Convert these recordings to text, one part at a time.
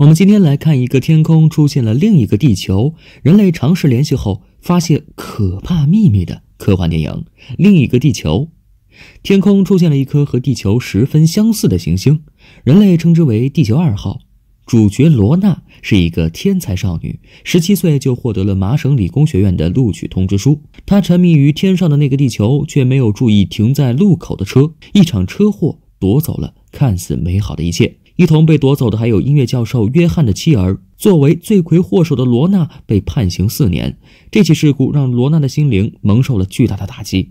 我们今天来看一个天空出现了另一个地球，人类尝试联系后发现可怕秘密的科幻电影。另一个地球，天空出现了一颗和地球十分相似的行星，人类称之为地球二号。主角罗娜是一个天才少女，十七岁就获得了麻省理工学院的录取通知书。她沉迷于天上的那个地球，却没有注意停在路口的车，一场车祸夺走了看似美好的一切。一同被夺走的还有音乐教授约翰的妻儿。作为罪魁祸首的罗娜被判刑四年。这起事故让罗娜的心灵蒙受了巨大的打击，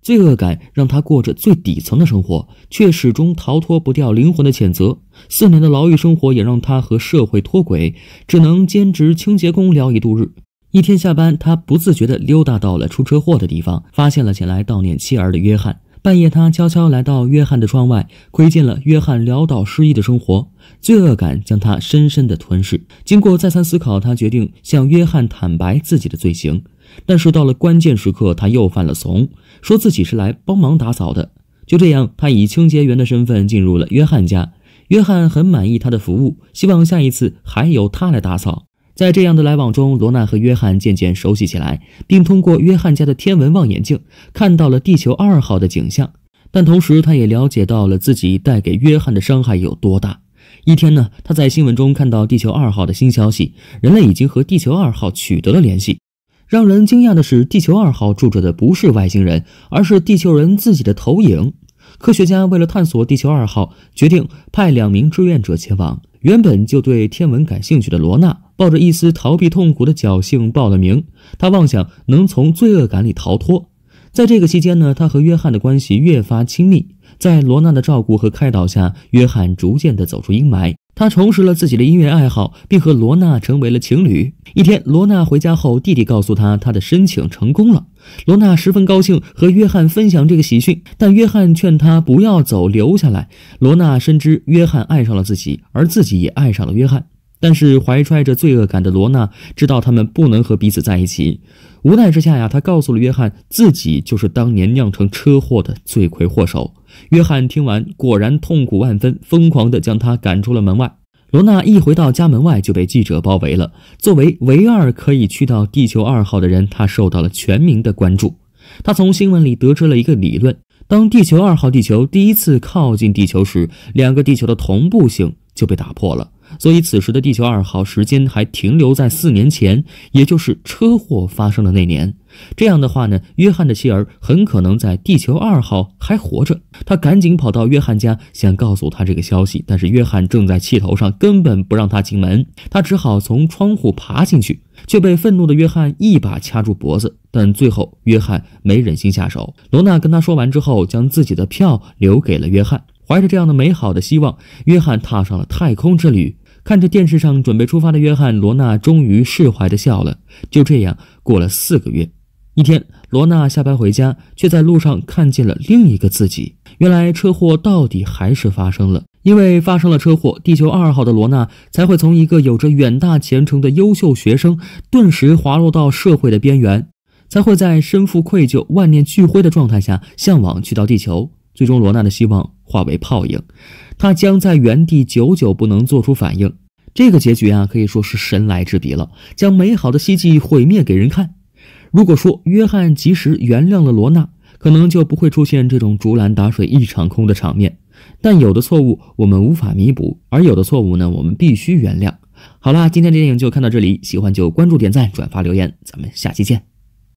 罪恶感让她过着最底层的生活，却始终逃脱不掉灵魂的谴责。四年的牢狱生活也让她和社会脱轨，只能兼职清洁工聊以度日。一天下班，她不自觉地溜达到了出车祸的地方，发现了前来悼念妻儿的约翰。半夜，他悄悄来到约翰的窗外，窥见了约翰潦倒失意的生活，罪恶感将他深深的吞噬。经过再三思考，他决定向约翰坦白自己的罪行，但是到了关键时刻，他又犯了怂，说自己是来帮忙打扫的。就这样，他以清洁员的身份进入了约翰家。约翰很满意他的服务，希望下一次还由他来打扫。在这样的来往中，罗娜和约翰渐渐熟悉起来，并通过约翰家的天文望远镜看到了地球二号的景象。但同时，他也了解到了自己带给约翰的伤害有多大。一天呢，他在新闻中看到地球二号的新消息：人类已经和地球二号取得了联系。让人惊讶的是，地球二号住着的不是外星人，而是地球人自己的投影。科学家为了探索地球二号，决定派两名志愿者前往。原本就对天文感兴趣的罗娜。抱着一丝逃避痛苦的侥幸报了名，他妄想能从罪恶感里逃脱。在这个期间呢，他和约翰的关系越发亲密。在罗娜的照顾和开导下，约翰逐渐的走出阴霾。他重拾了自己的音乐爱好，并和罗娜成为了情侣。一天，罗娜回家后，弟弟告诉她他的申请成功了。罗娜十分高兴，和约翰分享这个喜讯。但约翰劝他不要走，留下来。罗娜深知约翰爱上了自己，而自己也爱上了约翰。但是，怀揣着罪恶感的罗娜知道他们不能和彼此在一起。无奈之下呀，她告诉了约翰自己就是当年酿成车祸的罪魁祸首。约翰听完，果然痛苦万分，疯狂地将她赶出了门外。罗娜一回到家门外，就被记者包围了。作为唯二可以去到地球二号的人，她受到了全民的关注。她从新闻里得知了一个理论：当地球二号地球第一次靠近地球时，两个地球的同步性就被打破了。所以，此时的地球二号时间还停留在四年前，也就是车祸发生的那年。这样的话呢，约翰的妻儿很可能在地球二号还活着。他赶紧跑到约翰家，想告诉他这个消息，但是约翰正在气头上，根本不让他进门。他只好从窗户爬进去，却被愤怒的约翰一把掐住脖子。但最后，约翰没忍心下手。罗娜跟他说完之后，将自己的票留给了约翰。怀着这样的美好的希望，约翰踏上了太空之旅。看着电视上准备出发的约翰，罗娜终于释怀的笑了。就这样过了四个月，一天，罗娜下班回家，却在路上看见了另一个自己。原来车祸到底还是发生了。因为发生了车祸，地球二号的罗娜才会从一个有着远大前程的优秀学生，顿时滑落到社会的边缘，才会在身负愧疚、万念俱灰的状态下，向往去到地球。最终，罗娜的希望化为泡影，她将在原地久久不能做出反应。这个结局啊，可以说是神来之笔了，将美好的希冀毁灭给人看。如果说约翰及时原谅了罗娜，可能就不会出现这种竹篮打水一场空的场面。但有的错误我们无法弥补，而有的错误呢，我们必须原谅。好啦，今天的电影就看到这里，喜欢就关注、点赞、转发、留言，咱们下期见。